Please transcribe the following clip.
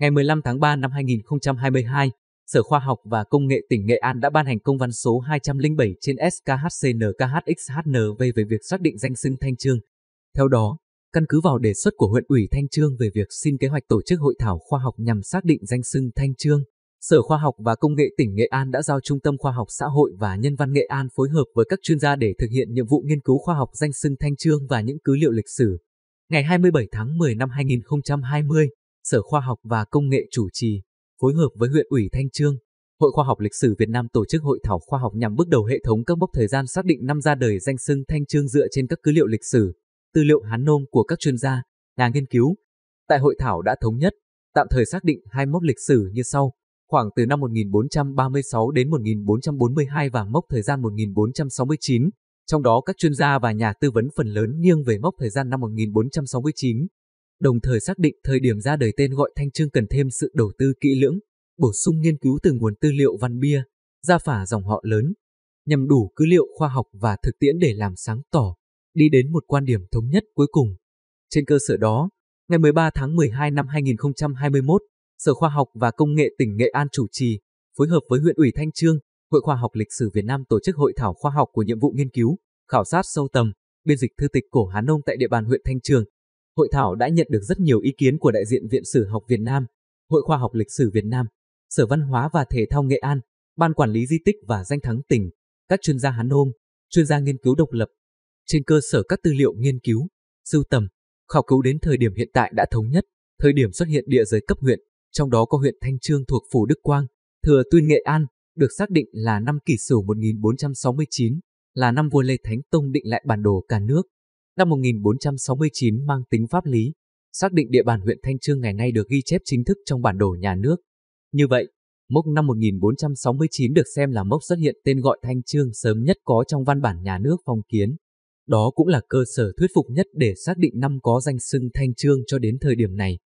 ngày 15 tháng 3 năm 2022, Sở Khoa học và Công nghệ tỉnh Nghệ An đã ban hành công văn số 207 trên SKHCNKHXHN về về việc xác định danh xưng Thanh Trương. Theo đó, căn cứ vào đề xuất của huyện ủy Thanh Trương về việc xin kế hoạch tổ chức hội thảo khoa học nhằm xác định danh xưng Thanh Trương, Sở Khoa học và Công nghệ tỉnh Nghệ An đã giao Trung tâm Khoa học Xã hội và Nhân văn Nghệ An phối hợp với các chuyên gia để thực hiện nhiệm vụ nghiên cứu khoa học danh xưng Thanh Trương và những cứ liệu lịch sử. Ngày 27 tháng 10 năm 2020, Sở Khoa học và Công nghệ chủ trì, phối hợp với huyện ủy Thanh Trương, Hội Khoa học Lịch sử Việt Nam tổ chức hội thảo khoa học nhằm bước đầu hệ thống các mốc thời gian xác định năm ra đời danh xưng Thanh Trương dựa trên các cứ liệu lịch sử, tư liệu hán nôm của các chuyên gia, nhà nghiên cứu. Tại hội thảo đã thống nhất, tạm thời xác định hai mốc lịch sử như sau, khoảng từ năm 1436 đến 1442 và mốc thời gian 1469, trong đó các chuyên gia và nhà tư vấn phần lớn nghiêng về mốc thời gian năm 1469 đồng thời xác định thời điểm ra đời tên gọi Thanh Trương cần thêm sự đầu tư kỹ lưỡng, bổ sung nghiên cứu từ nguồn tư liệu văn bia, gia phả dòng họ lớn, nhằm đủ cứ liệu khoa học và thực tiễn để làm sáng tỏ, đi đến một quan điểm thống nhất cuối cùng. Trên cơ sở đó, ngày 13 tháng 12 năm 2021, Sở Khoa học và Công nghệ tỉnh Nghệ An chủ trì, phối hợp với huyện ủy Thanh Trương, Hội Khoa học Lịch sử Việt Nam tổ chức hội thảo khoa học của nhiệm vụ nghiên cứu, khảo sát sâu tầm, biên dịch thư tịch cổ Hán Nông tại địa bàn huyện Thanh Trường, hội thảo đã nhận được rất nhiều ý kiến của đại diện Viện Sử học Việt Nam, Hội Khoa học Lịch sử Việt Nam, Sở Văn hóa và Thể thao Nghệ An, Ban Quản lý Di tích và Danh thắng tỉnh, các chuyên gia Hán Nôm, chuyên gia nghiên cứu độc lập. Trên cơ sở các tư liệu nghiên cứu, sưu tầm, khảo cứu đến thời điểm hiện tại đã thống nhất, thời điểm xuất hiện địa giới cấp huyện, trong đó có huyện Thanh Trương thuộc Phủ Đức Quang, Thừa Tuyên Nghệ An, được xác định là năm kỷ sử 1469, là năm vua Lê Thánh Tông định lại bản đồ cả nước năm 1469 mang tính pháp lý, xác định địa bàn huyện Thanh Trương ngày nay được ghi chép chính thức trong bản đồ nhà nước. Như vậy, mốc năm 1469 được xem là mốc xuất hiện tên gọi Thanh Trương sớm nhất có trong văn bản nhà nước phong kiến. Đó cũng là cơ sở thuyết phục nhất để xác định năm có danh xưng Thanh Trương cho đến thời điểm này.